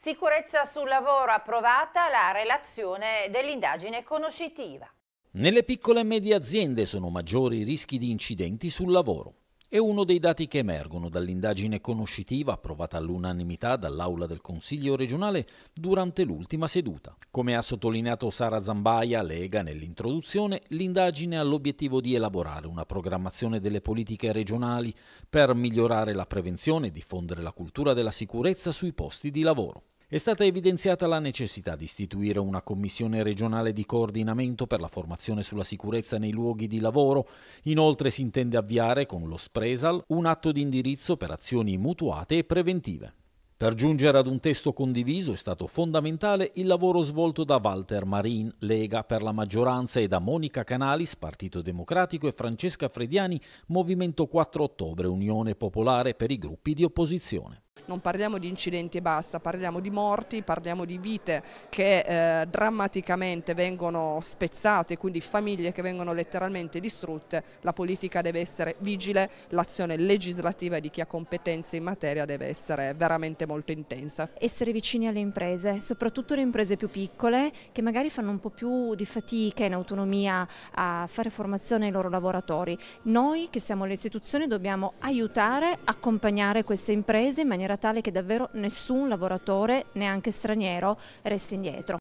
Sicurezza sul lavoro approvata la relazione dell'indagine conoscitiva. Nelle piccole e medie aziende sono maggiori i rischi di incidenti sul lavoro. È uno dei dati che emergono dall'indagine conoscitiva approvata all'unanimità dall'Aula del Consiglio regionale durante l'ultima seduta. Come ha sottolineato Sara Zambaia, Lega, nell'introduzione, l'indagine ha l'obiettivo di elaborare una programmazione delle politiche regionali per migliorare la prevenzione e diffondere la cultura della sicurezza sui posti di lavoro è stata evidenziata la necessità di istituire una commissione regionale di coordinamento per la formazione sulla sicurezza nei luoghi di lavoro. Inoltre si intende avviare con lo Spresal un atto di indirizzo per azioni mutuate e preventive. Per giungere ad un testo condiviso è stato fondamentale il lavoro svolto da Walter Marin, Lega per la maggioranza, e da Monica Canalis, Partito Democratico, e Francesca Frediani, Movimento 4 Ottobre, Unione Popolare per i gruppi di opposizione non parliamo di incidenti e basta, parliamo di morti, parliamo di vite che eh, drammaticamente vengono spezzate, quindi famiglie che vengono letteralmente distrutte, la politica deve essere vigile, l'azione legislativa di chi ha competenze in materia deve essere veramente molto intensa. Essere vicini alle imprese, soprattutto le imprese più piccole che magari fanno un po' più di fatica in autonomia a fare formazione ai loro lavoratori. Noi che siamo le istituzioni dobbiamo aiutare, accompagnare queste imprese in maniera maniera tale che davvero nessun lavoratore, neanche straniero, resti indietro.